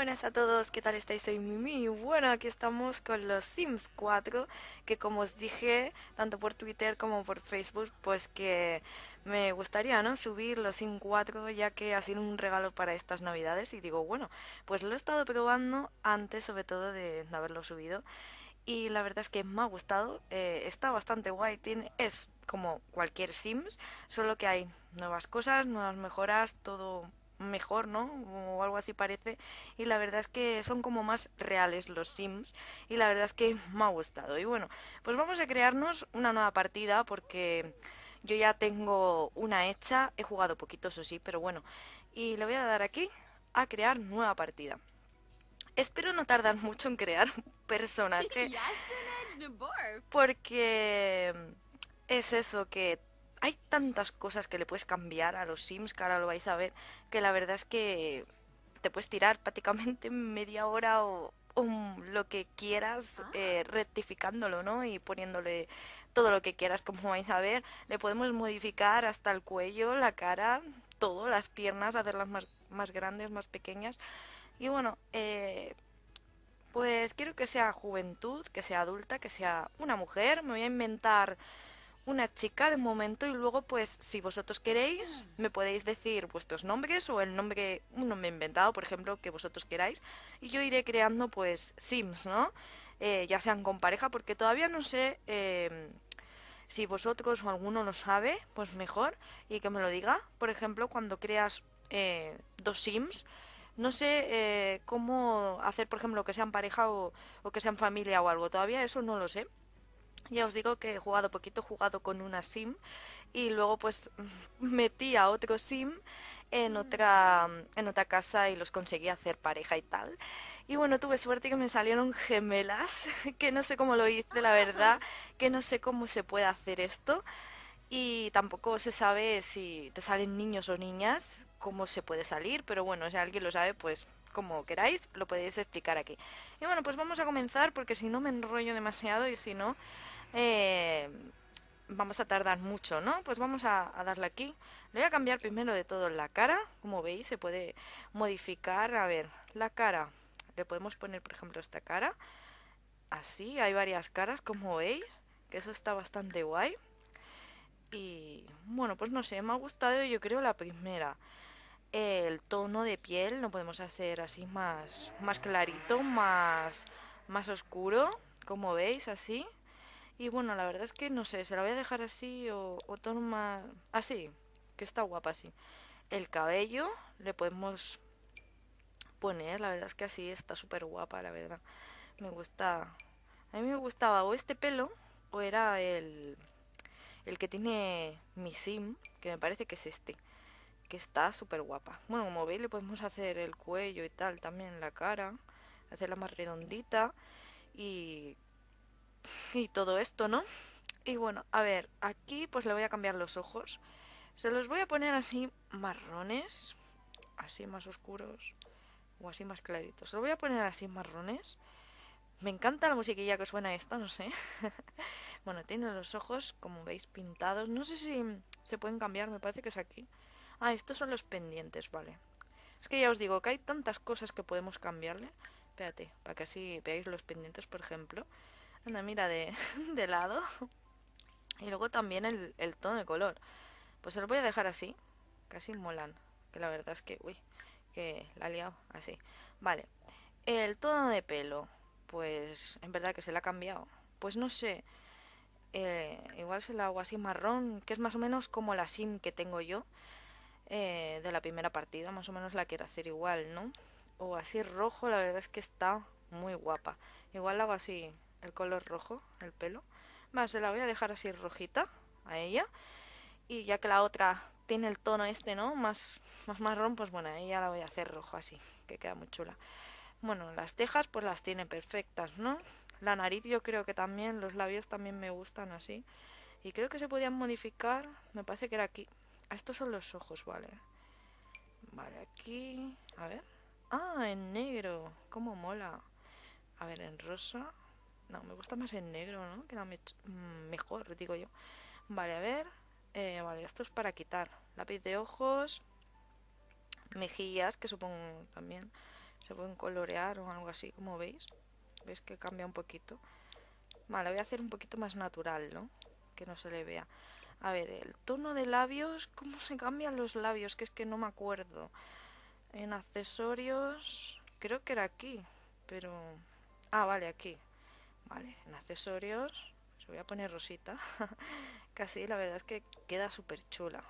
buenas a todos, ¿qué tal estáis? Soy Mimi. Bueno, aquí estamos con los Sims 4, que como os dije, tanto por Twitter como por Facebook, pues que me gustaría, ¿no? Subir los Sims 4, ya que ha sido un regalo para estas navidades. Y digo, bueno, pues lo he estado probando antes, sobre todo, de haberlo subido. Y la verdad es que me ha gustado, eh, está bastante guay, es como cualquier Sims, solo que hay nuevas cosas, nuevas mejoras, todo mejor, ¿no? O algo así parece. Y la verdad es que son como más reales los Sims. Y la verdad es que me ha gustado. Y bueno, pues vamos a crearnos una nueva partida porque yo ya tengo una hecha. He jugado poquito, eso sí, pero bueno. Y le voy a dar aquí a crear nueva partida. Espero no tardar mucho en crear un personaje. Porque es eso que hay tantas cosas que le puedes cambiar a los Sims, que ahora lo vais a ver, que la verdad es que te puedes tirar prácticamente media hora o, lo que quieras ah. eh, rectificándolo, ¿no? Y poniéndole todo lo que quieras, como vais a ver. Le podemos modificar hasta el cuello, la cara, todo, las piernas, hacerlas más, más grandes, más pequeñas. Y bueno, eh, pues quiero que sea juventud, que sea adulta, que sea una mujer. Me voy a inventar una chica de momento y luego pues si vosotros queréis me podéis decir vuestros nombres o el nombre, un nombre inventado por ejemplo que vosotros queráis y yo iré creando pues sims, ¿no? Eh, ya sean con pareja porque todavía no sé em, si vosotros o alguno lo sabe pues mejor y que me lo diga por ejemplo cuando creas eh, dos sims no sé eh, cómo hacer, por ejemplo, que sean pareja o, que sean familia o algo. Todavía eso no lo sé. Ya os digo que he jugado poquito, he jugado con una sim y luego pues metí a otro sim en mm. otra, en otra casa y los conseguí hacer pareja y tal. Y bueno, tuve suerte que me salieron gemelas, que no sé cómo lo hice, la verdad, que no sé cómo se puede hacer esto, y tampoco se sabe si te salen niños o niñas, cómo se puede salir, pero bueno, si alguien lo sabe, pues como queráis, lo podéis explicar aquí. Y bueno, pues vamos a comenzar porque si no me enrollo demasiado y si no, eh, vamos a tardar mucho, ¿no? Pues vamos a, a, darle aquí. Le voy a cambiar primero de todo la cara, como veis, se puede modificar, a ver, la cara. Le podemos poner, por ejemplo, esta cara. Así, hay varias caras, como veis, que eso está bastante guay. Y bueno, pues no sé, me ha gustado yo creo la primera. El tono de piel lo podemos hacer así más, más clarito, más, más oscuro, como veis, así. Y bueno, la verdad es que no sé, se la voy a dejar así o, o tono más... Así, ah, que está guapa así. El cabello le podemos poner, la verdad es que así está súper guapa, la verdad. Me gusta... A mí me gustaba o este pelo o era el el que tiene mi sim, que me parece que es este, que está súper guapa. Bueno, como veis le podemos hacer el cuello y tal, también la cara, hacerla más redondita y, y todo esto, ¿no? Y bueno, a ver, aquí pues le voy a cambiar los ojos. Se los voy a poner así marrones, así más oscuros o así más claritos. Se los voy a poner así marrones. Me encanta la musiquilla que suena esta, no sé. bueno, tiene los ojos, como veis, pintados. No sé si se pueden cambiar, me parece que es aquí. Ah, estos son los pendientes, vale. Es que ya os digo que hay tantas cosas que podemos cambiarle. Espérate, para que así veáis los pendientes, por ejemplo. Una mira, de, lado. Y luego también el, tono de color. Pues se lo voy a dejar así. Casi molan. Que la verdad es que, uy, que la he liado así. Vale. El tono de pelo pues en verdad que se la ha cambiado. Pues no sé, eh, igual se la hago así marrón, que es más o menos como la sim que tengo yo eh, de la primera partida, más o menos la quiero hacer igual, ¿no? O así rojo, la verdad es que está muy guapa. Igual la hago así, el color rojo, el pelo. Más, se la voy a dejar así rojita a ella. Y ya que la otra tiene el tono este, ¿no? Más, más marrón, pues bueno, ella la voy a hacer rojo así, que queda muy chula. Bueno, las tejas, pues las tiene perfectas, ¿no? La nariz yo creo que también, los labios también me gustan así. Y creo que se podían modificar, me parece que era aquí. Ah, estos son los ojos, vale. Vale, aquí... A ver. Ah, en negro. Cómo mola. A ver, en rosa. No, me gusta más en negro, ¿no? Queda mm, mejor, digo yo. Vale, a ver. Eh, vale, esto es para quitar. Lápiz de ojos. Mejillas, que supongo también se pueden colorear o algo así, como veis. ¿Veis que cambia un poquito? Vale, voy a hacer un poquito más natural, ¿no? Que no se le vea. A ver, el tono de labios, ¿cómo se cambian los labios? Que es que no me acuerdo. En accesorios, creo que era aquí, pero... Ah, vale, aquí. Vale, en accesorios, se pues voy a poner rosita. Casi, la verdad es que queda súper chula.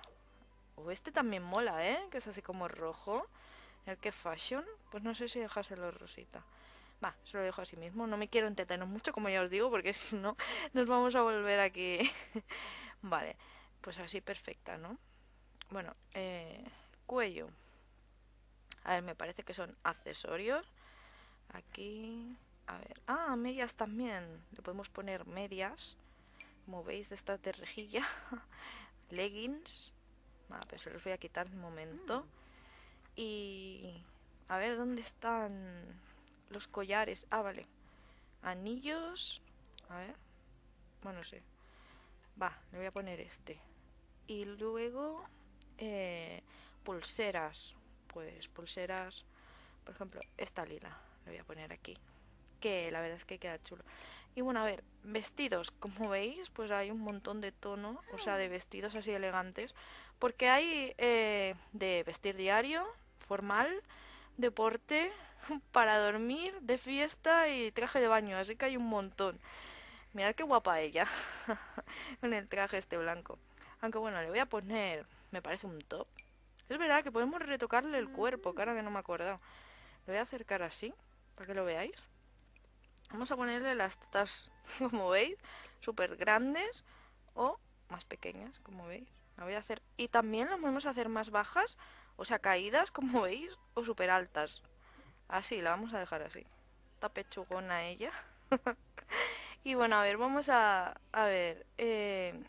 O este también mola, ¿eh? Que es así como rojo. El que fashion, pues no sé si dejárselo Rosita. Va, se lo dejo así mismo. No me quiero entretener mucho, como ya os digo, porque si no, nos vamos a volver aquí. vale, pues así perfecta, ¿no? Bueno, eh, cuello. A ver, me parece que son accesorios. Aquí, a ver. Ah, medias también. Le podemos poner medias. Como veis, de estas de rejilla. Leggings. Va, pero se los voy a quitar un momento. Mm. Y a ver, ¿dónde están los collares? Ah, vale. Anillos. A ver. Bueno, no sé. Va, le voy a poner este. Y luego eh, pulseras. Pues pulseras, por ejemplo, esta lila. Le voy a poner aquí. Que la verdad es que queda chulo. Y bueno, a ver, vestidos. Como veis, pues hay un montón de tono. O sea, de vestidos así elegantes. Porque hay eh, de vestir diario, formal, deporte, para dormir, de fiesta y traje de baño, así que hay un montón. Mirad qué guapa ella, con el traje este blanco. Aunque bueno, le voy a poner, me parece un top. Es verdad que podemos retocarle el cuerpo, cara que no me he acordado. Le voy a acercar así, para que lo veáis. Vamos a ponerle las tetas, como veis, súper grandes o más pequeñas, como veis voy a hacer. Y también las vamos a hacer más bajas, o sea, caídas, como veis, o súper altas. Así, la vamos a dejar así. Está pechugona ella. y bueno, a ver, vamos a... A ver, eh,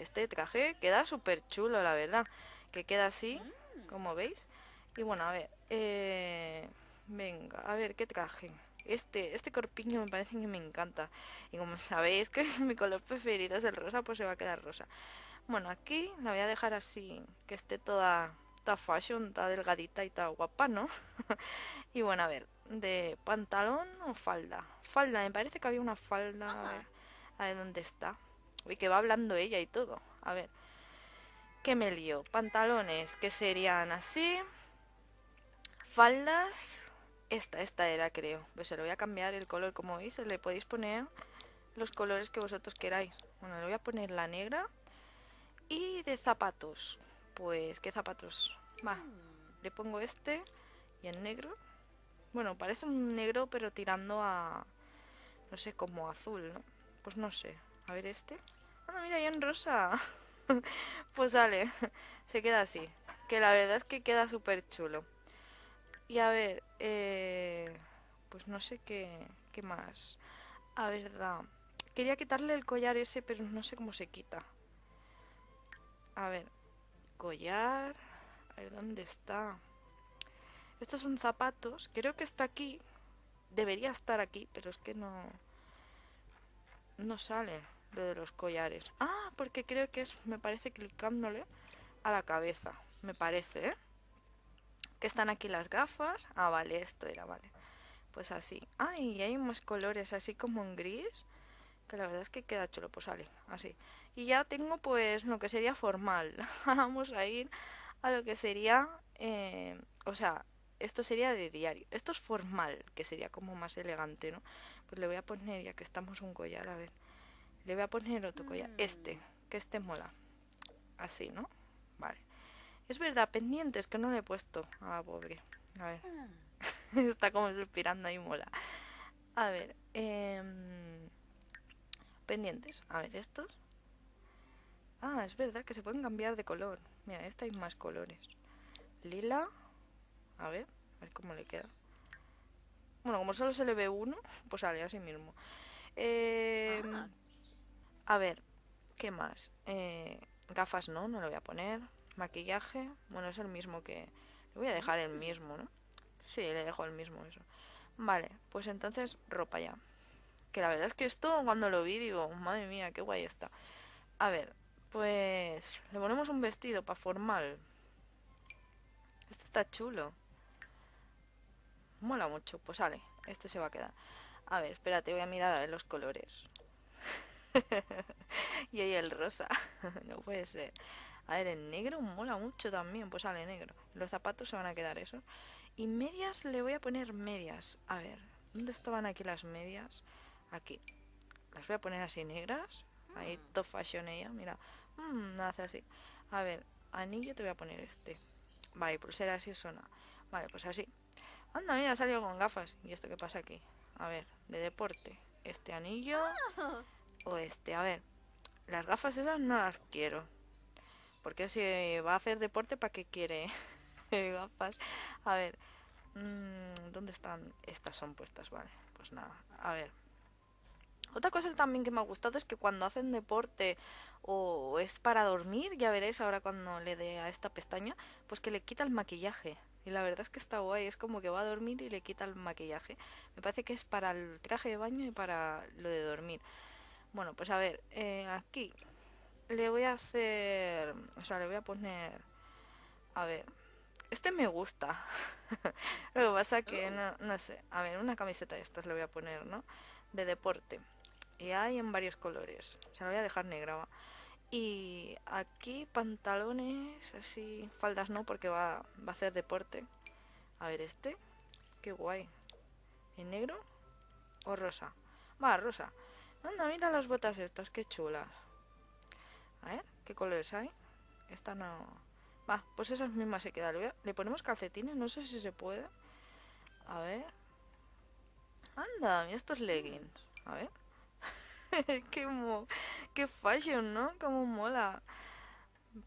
este traje queda súper chulo, la verdad. Que queda así, como veis. Y bueno, a ver, eh, Venga, a ver, ¿qué traje? Este, este corpiño me parece que me encanta. Y como sabéis que mi color preferido es el rosa, pues se va a quedar rosa. Bueno, aquí la voy a dejar así, que esté toda, fashion, toda delgadita y toda guapa, ¿no? y bueno, a ver, de pantalón o falda. Falda, me parece que había una falda. A ver, a dónde está. Y que va hablando ella y todo. A ver, ¿qué me lío? Pantalones, que serían así. Faldas. Esta, esta era, creo. Pues se lo voy a cambiar el color, como veis. Le podéis poner los colores que vosotros queráis. Bueno, le voy a poner la negra y de zapatos. Pues, ¿qué zapatos? Va, le pongo este y el negro. Bueno, parece un negro, pero tirando a... No sé, como azul, ¿no? Pues no sé. A ver este. no ah, mira, ya en rosa. pues sale. Se queda así. Que la verdad es que queda súper chulo. Y a ver, eh, Pues no sé qué, qué más. A da... Quería quitarle el collar ese, pero no sé cómo se quita. A ver, collar. A ver, ¿dónde está? Estos son zapatos. Creo que está aquí. Debería estar aquí, pero es que no... No sale lo de los collares. Ah, porque creo que es, me parece, clicándole a la cabeza. Me parece, ¿eh? Que están aquí las gafas. Ah, vale, esto era, vale. Pues así. Ah, y hay más colores, así como en gris que la verdad es que queda chulo, pues sale, así. Y ya tengo pues lo que sería formal. Vamos a ir a lo que sería, eh, o sea, esto sería de diario. Esto es formal, que sería como más elegante, ¿no? Pues le voy a poner, ya que estamos un collar, a ver. Le voy a poner otro collar, mm. este, que este mola. Así, ¿no? Vale. Es verdad, pendientes, que no le he puesto. Ah, pobre. A ver. Mm. Está como suspirando ahí, mola. A ver, eh pendientes. A ver, estos. Ah, es verdad que se pueden cambiar de color. Mira, esta hay más colores. Lila. A ver, a ver cómo le queda. Bueno, como solo se le ve uno, pues sale así mismo. Em, a ver, ¿qué más? Eh, gafas no, no lo voy a poner. Maquillaje, bueno, es el mismo que... Le voy a dejar el mismo, ¿no? Sí, le dejo el mismo eso. Vale, pues entonces ropa ya. Que la verdad es que esto cuando lo vi digo, madre mía, qué guay está. A ver, pues le ponemos un vestido para formal. Este está chulo. Mola mucho. Pues sale, este se va a quedar. A ver, espérate, voy a mirar a ver los colores. y ahí el rosa. no puede ser. A ver, el negro mola mucho también. Pues sale negro. Los zapatos se van a quedar esos. Y medias le voy a poner medias. A ver, ¿dónde estaban aquí las medias? Aquí. Las voy a poner así negras. Ahí, mm. top fashion ella, mira. Nada mm, hace así. A ver, anillo te voy a poner este. Vale, pulsera pues así suena. Vale, pues así. Anda, mira, salió con gafas. ¿Y esto qué pasa aquí? A ver, de deporte. Este anillo. O este, a ver. Las gafas esas no las quiero. Porque si va a hacer deporte, ¿para qué quiere gafas? A ver. Mm, ¿Dónde están? Estas son puestas, vale. Pues nada. A ver, otra cosa también que me ha gustado es que cuando hacen deporte o es para dormir, ya veréis ahora cuando le dé a esta pestaña, pues que le quita el maquillaje. Y la verdad es que está guay, es como que va a dormir y le quita el maquillaje. Me parece que es para el traje de baño y para lo de dormir. Bueno, pues a ver, eh, aquí le voy a hacer... O sea, le voy a poner... A ver, este me gusta. lo que pasa que, oh. no sé, a ver, una camiseta de estas le voy a poner, ¿no? De deporte. Y hay en varios colores. Se lo voy a dejar negra. Y aquí pantalones, así, faldas no, porque va, a hacer deporte. A ver, este. Qué guay. ¿En negro o rosa? Va, rosa. Anda, mira las botas estas, qué chulas. A ver, ¿qué colores hay? Esta no... Va, pues esas mismas se quedan. le ponemos calcetines, no sé si se puede. A ver. Anda, mira estos leggings. A ver. qué, qué fashion, ¿no? Como mola.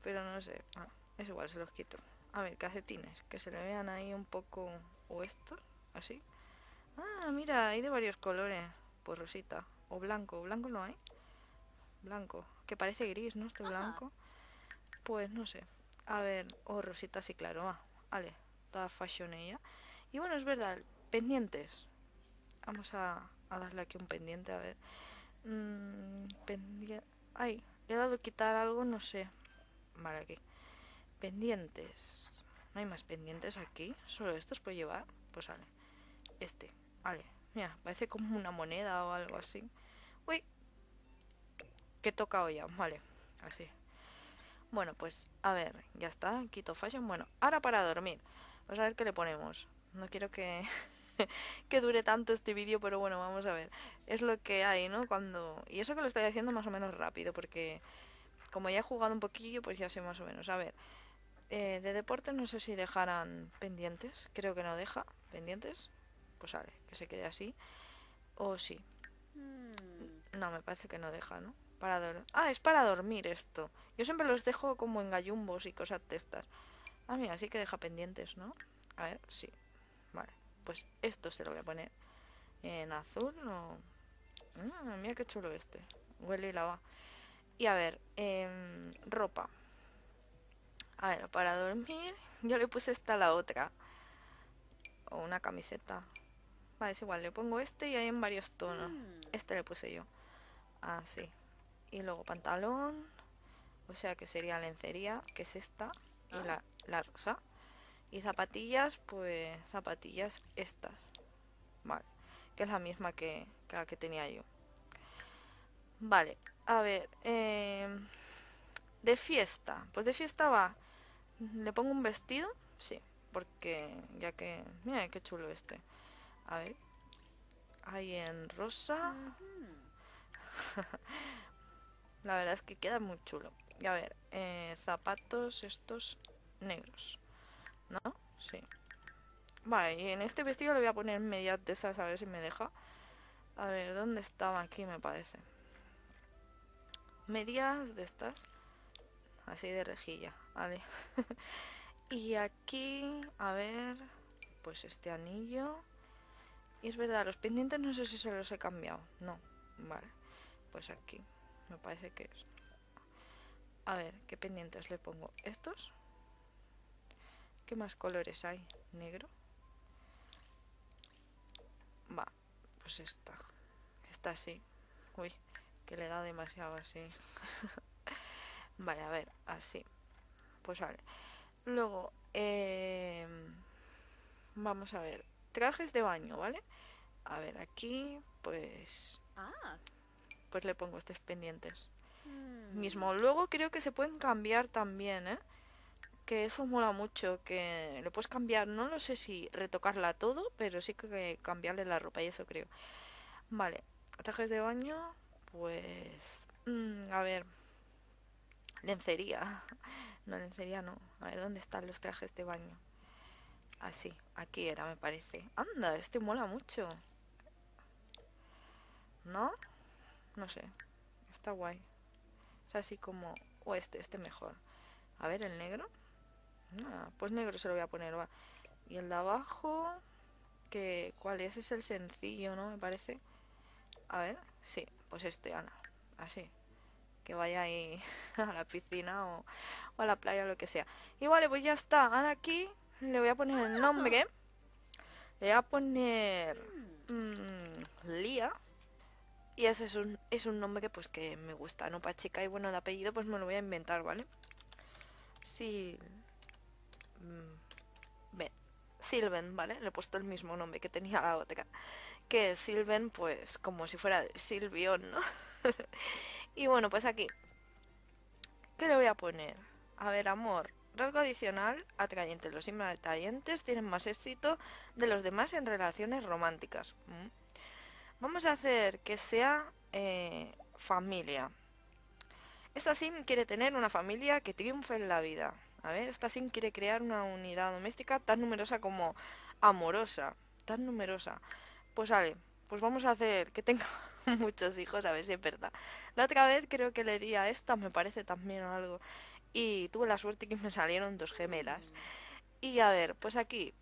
Pero no sé. Ah, es igual, se los quito. A ver, calcetines. Que se le vean ahí un poco... O esto así. Ah, mira, hay de varios colores. Pues rosita. O blanco. ¿Blanco no hay? Blanco. Que parece gris, ¿no? Este blanco. Pues no sé. A ver. O rosita, sí, claro. vale. Está fashion ella. Y bueno, es verdad. Pendientes. Vamos a, a darle aquí un pendiente, a ver. Mm, ay, le he dado quitar algo, no sé. Vale, aquí. Pendientes. ¿No hay más pendientes aquí? ¿Solo estos puedo llevar? Pues vale. Este. Vale. Mira, parece como una moneda o algo así. Uy. Que he tocado ya. Vale. Así. Bueno, pues a ver. Ya está. Quito fashion. Bueno, ahora para dormir. Vamos a ver qué le ponemos. No quiero que... que dure tanto este vídeo, pero bueno, vamos a ver. Es lo que hay, ¿no? Cuando... Y eso que lo estoy haciendo más o menos rápido, porque como ya he jugado un poquillo, pues ya sé más o menos. A ver, eh, de deporte no sé si dejarán pendientes. Creo que no deja pendientes. Pues vale, que se quede así. O sí. Hmm. No, me parece que no deja, ¿no? Para dormir. Ah, es para dormir esto. Yo siempre los dejo como en gallumbos y cosas de estas. Ah, mira, sí que deja pendientes, ¿no? A ver, sí. Vale. Pues esto se lo voy a poner en azul o... Mm, mira qué chulo este. Huele y lava. Y a ver, em, ropa. A ver, para dormir yo le puse esta a la otra. O una camiseta. Vale, es igual, le pongo este y hay en varios tonos. Mm. Este le puse yo. Así. Y luego pantalón. O sea que sería lencería, que es esta. Y ah. la, la rosa. Y zapatillas, pues zapatillas estas. Vale. Que es la misma que, que tenía yo. Vale. A ver. Eh, de fiesta. Pues de fiesta va. Le pongo un vestido. Sí. Porque ya que... Mira, qué chulo este. A ver. Ahí en rosa. la verdad es que queda muy chulo. Y a ver. Eh, zapatos estos negros. ¿No? Sí. Vale, y en este vestido le voy a poner medias de esas a ver si me deja. A ver, ¿dónde estaba aquí me parece? Medias de estas. Así de rejilla, vale. y aquí, a ver, pues este anillo. Y es verdad, los pendientes no sé si se los he cambiado. No, vale. Pues aquí, me parece que es. A ver, ¿qué pendientes le pongo? ¿Estos? ¿Qué más colores hay? ¿Negro? Va, pues esta. está así Uy, que le da demasiado así. vale, a ver, así. Pues vale. Luego, em, vamos a ver. Trajes de baño, ¿vale? A ver, aquí, pues... Ah. Pues le pongo estos pendientes. Mm. Mismo. Luego creo que se pueden cambiar también, ¿eh? que eso mola mucho, que lo puedes cambiar, no lo sé si retocarla todo, pero sí que cambiarle la ropa y eso creo. Vale, trajes de baño, pues... Mm, a ver, lencería. No, lencería no. A ver, ¿dónde están los trajes de baño? Así, ah, aquí era, me parece. Anda, este mola mucho. ¿No? No sé. Está guay. Es así como... O este, este mejor. A ver, el negro. Ah, pues negro se lo voy a poner, va. Y el de abajo, que ¿cuál es? Es el sencillo, ¿no? Me parece. A ver, sí, pues este, Ana. Así. Que vaya ahí a la piscina o, a la playa o lo que sea. Y vale, pues ya está. Ana aquí le voy a poner el ah. nombre. Le voy a poner... Mm, Lía. Y ese es un, es un nombre que pues que me gusta, ¿no? Para chica y bueno, de apellido pues me lo voy a inventar, ¿vale? Sí, Mm, Silven, ¿vale? Le he puesto el mismo nombre que tenía la otra. Que Silven, pues, como si fuera Silvión, ¿no? y bueno, pues aquí. ¿Qué le voy a poner? A ver, amor. Rasgo adicional, atrayente. Los atrayentes tienen más éxito de los demás en relaciones románticas. Mm. Vamos a hacer que sea eh, familia. Esta sim quiere tener una familia que triunfe en la vida. A ver, esta Sin quiere crear una unidad doméstica tan numerosa como amorosa. Tan numerosa. Pues vale, pues vamos a hacer que tenga muchos hijos, a ver si es verdad. La otra vez creo que le di a esta, me parece también algo. Y tuve la suerte que me salieron dos gemelas. Y a ver, pues aquí.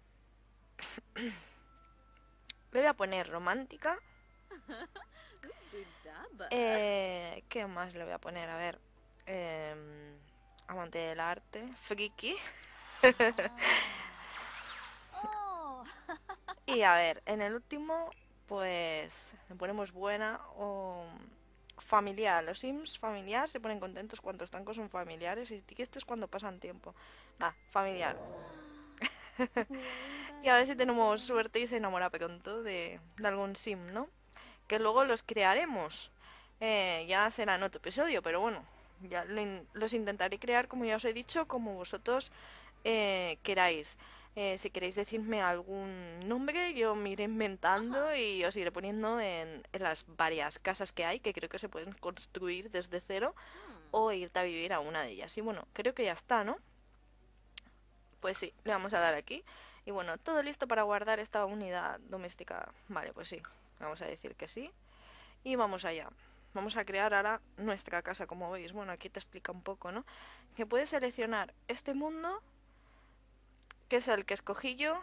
le voy a poner romántica. Eh, ¿Qué más le voy a poner? A ver. Em, del arte, friki. Oh. y a ver, en el último, pues le ponemos buena o familiar. Los sims familiar se ponen contentos cuando están con sus familiares y esto es cuando pasan tiempo. Ah, familiar. y a ver si tenemos suerte y se enamora pronto de, de algún sim, ¿no? Que luego los crearemos. Eh, ya será en otro episodio, pero bueno, ya los intentaré crear, como ya os he dicho, como vosotros eh, queráis. Eh, si queréis decirme algún nombre, yo me iré inventando y os iré poniendo en, en, las varias casas que hay, que creo que se pueden construir desde cero, hmm. o irte a vivir a una de ellas. Y bueno, creo que ya está, ¿no? Pues sí, le vamos a dar aquí. Y bueno, todo listo para guardar esta unidad doméstica. Vale, pues sí, vamos a decir que sí. Y vamos allá. Vamos a crear ahora nuestra casa, como veis. Bueno, aquí te explica un poco, ¿no? Que puedes seleccionar este mundo, que es el que escogí yo,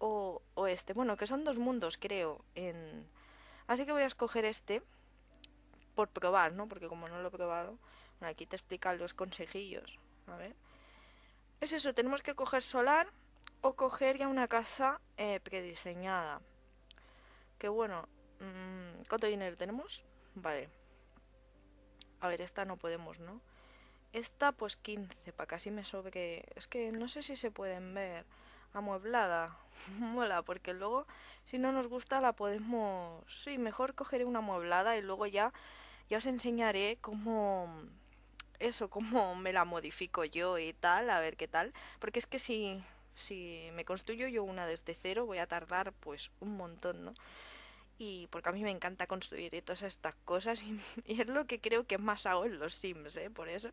o, este. Bueno, que son dos mundos, creo. En... Así que voy a escoger este por probar, ¿no? Porque como no lo he probado... aquí te explican los consejillos. A ver. Es eso, tenemos que coger solar o coger ya una casa eh, prediseñada. Que bueno, mm, ¿cuánto dinero tenemos? Vale. A ver, esta no podemos, ¿no? Esta, pues 15, para casi me sobre... Que... Es que no sé si se pueden ver. Amueblada. Mola, porque luego, si no nos gusta, la podemos... Sí, mejor cogeré una amueblada y luego ya, ya os enseñaré cómo... Eso, cómo me la modifico yo y tal, a ver qué tal. Porque es que si, si me construyo yo una desde cero, voy a tardar pues un montón, ¿no? y porque a mí me encanta construir y todas estas cosas y, es lo que creo que más hago en los Sims, ¿eh? por eso.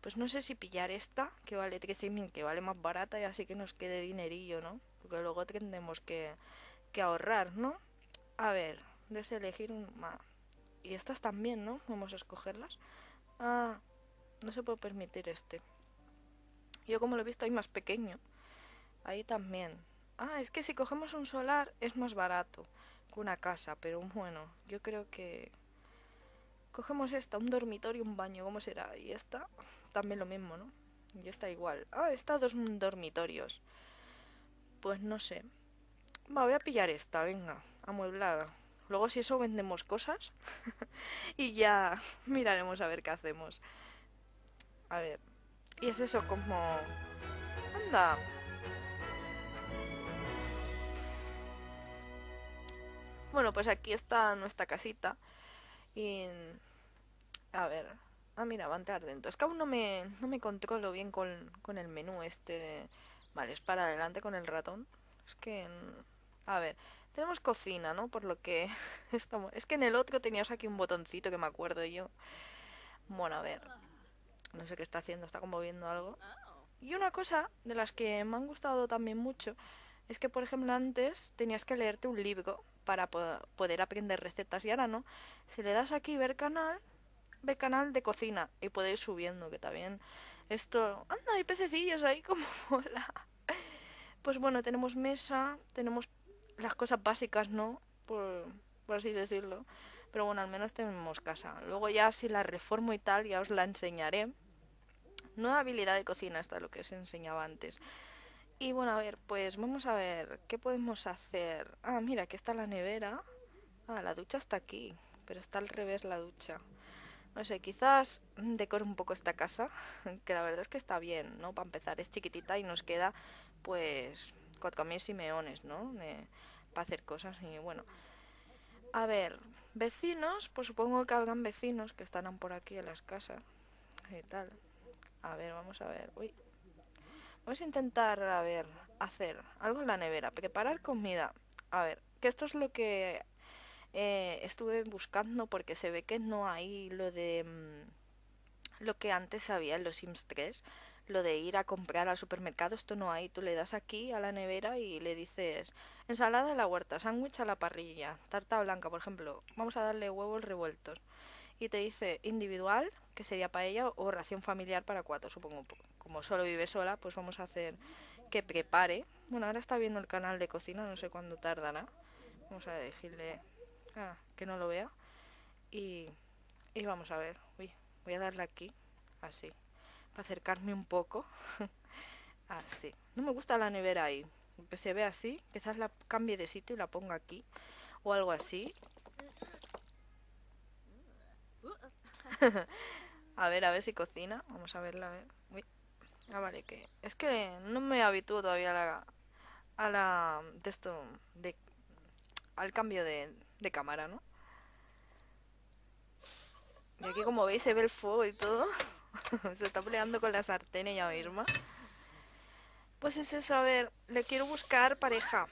Pues no sé si pillar esta, que vale 13.000, que vale más barata y así que nos quede dinerillo, ¿no? Porque luego tendremos que, ahorrar, ¿no? A ver, desde elegir un... y estas también, ¿no? Vamos a escogerlas. Ah, no se puede permitir este. Yo como lo he visto hay más pequeño. Ahí también. Ah, es que si cogemos un solar es más barato una casa, pero bueno, yo creo que... Cogemos esta, un dormitorio, un baño, ¿cómo será? Y esta también lo mismo, ¿no? Y esta igual. Ah, esta dos dormitorios. Pues no sé. Va, voy a pillar esta, venga, amueblada. Luego si eso vendemos cosas y ya miraremos a ver qué hacemos. A ver. Y es eso como... Anda, Bueno, pues aquí está nuestra casita. Y... A ver. Ah, mira, van dentro Es que aún no me, no me controlo bien con, el menú este. Vale, es para adelante con el ratón. Es que... A ver, tenemos cocina, ¿no? Por lo que estamos... Es que en el otro tenías aquí un botoncito que me acuerdo yo. Bueno, a ver. No sé qué está haciendo, está como viendo algo. Ah. Y una cosa de las que me han gustado también mucho es que, por ejemplo, antes tenías que leerte un libro para poder aprender recetas y ahora no. Si le das aquí ver canal, ve canal de cocina y puedes ir subiendo, que bien esto... Anda, hay pececillos ahí como mola. Pues bueno, tenemos mesa, tenemos las cosas básicas, ¿no? Por, así decirlo. Pero bueno, al menos tenemos casa. Luego ya si la reformo y tal, ya os la enseñaré. Nueva habilidad de cocina, hasta lo que os enseñaba antes. Y bueno, a ver, pues vamos a ver qué podemos hacer. Ah, mira, aquí está la nevera. Ah, la ducha está aquí, pero está al revés la ducha. No sé, quizás decore un poco esta casa, que la verdad es que está bien, ¿no? Para empezar, es chiquitita y nos queda, pues, y simeones, ¿no? para hacer cosas y bueno. A ver, vecinos, pues supongo que hagan vecinos que estarán por aquí en las casas y tal. A ver, vamos a ver. Uy, Vamos a intentar, a ver, hacer algo en la nevera, preparar comida. A ver, que esto es lo que eh, estuve buscando porque se ve que no hay lo de mm, lo que antes había en los Sims 3, lo de ir a comprar al supermercado, esto no hay, tú le das aquí a la nevera y le dices ensalada a la huerta, sándwich a la parrilla, tarta blanca, por ejemplo, vamos a darle huevos revueltos y te dice individual que sería ella o ración familiar para cuatro, supongo. Como solo vive sola, pues vamos a hacer que prepare. Bueno, ahora está viendo el canal de cocina, no sé cuándo tardará. Vamos a decirle ah, que no lo vea. Y, vamos a ver. voy a darle aquí, así, para acercarme un poco. así. No me gusta la nevera ahí. Que se ve así. Quizás la cambie de sitio y la ponga aquí. O algo así. A ver, a ver si cocina. Vamos a verla, a ver. Uy. Ah, vale, que... Es que no me habitúo todavía a la... A la... De esto... De, al cambio de, de cámara, ¿no? Y aquí como veis se ve el fuego y todo. se está peleando con la sartén ella misma. Pues es eso, a ver, le quiero buscar pareja.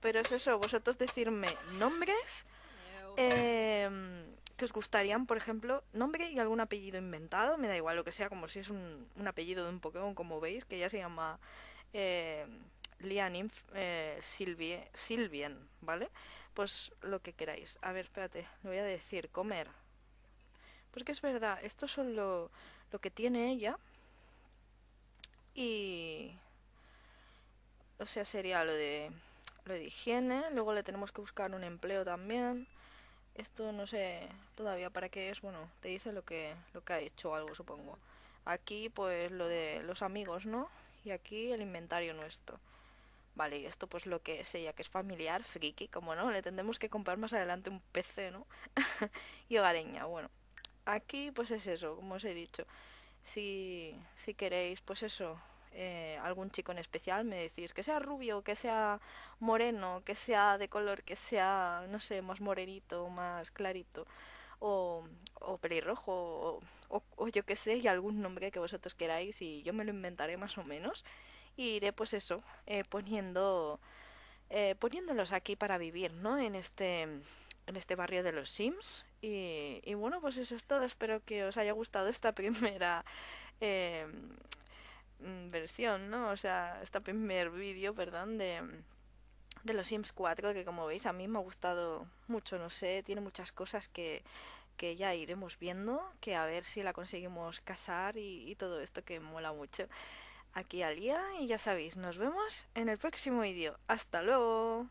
Pero es eso, vosotros decirme nombres, eh, os gustarían, por ejemplo, nombre y algún apellido inventado, me da igual lo que sea, como si es un, apellido de un Pokémon, como veis, que ya se llama eh, Lianinf eh, Silvien, ¿vale? Pues lo que queráis. A ver, espérate, le voy a decir, comer. porque pues es verdad, esto son lo, lo que tiene ella. Y... O sea, sería lo de, lo de higiene, luego le tenemos que buscar un empleo también. Esto no sé todavía para qué es, bueno, te dice lo que, lo que ha hecho algo, supongo. Aquí pues lo de los amigos, ¿no? Y aquí el inventario nuestro. Vale, y esto pues lo que ya que es familiar, friki, como no, le tendremos que comprar más adelante un PC, ¿no? y hogareña, bueno. Aquí pues es eso, como os he dicho. Si, si queréis, pues eso, eh, algún chico en especial, me decís que sea rubio, que sea moreno, que sea de color, que sea, no sé, más morenito, más clarito, o, pelirrojo, o, yo qué sé, y algún nombre que vosotros queráis, y yo me lo inventaré más o menos, y iré pues eso, eh, poniendo, eh, poniéndolos aquí para vivir, ¿no? En este, en este barrio de los Sims. Y, y bueno, pues eso es todo. Espero que os haya gustado esta primera em, Mm, versión, ¿no? O sea, este primer vídeo, perdón, de, de los Sims 4, que como veis a mí me ha gustado mucho, no sé, tiene muchas cosas que, ya iremos viendo, que a ver si la conseguimos casar y, y todo esto que mola mucho. Aquí Alía y ya sabéis, nos vemos en el próximo vídeo. ¡Hasta luego!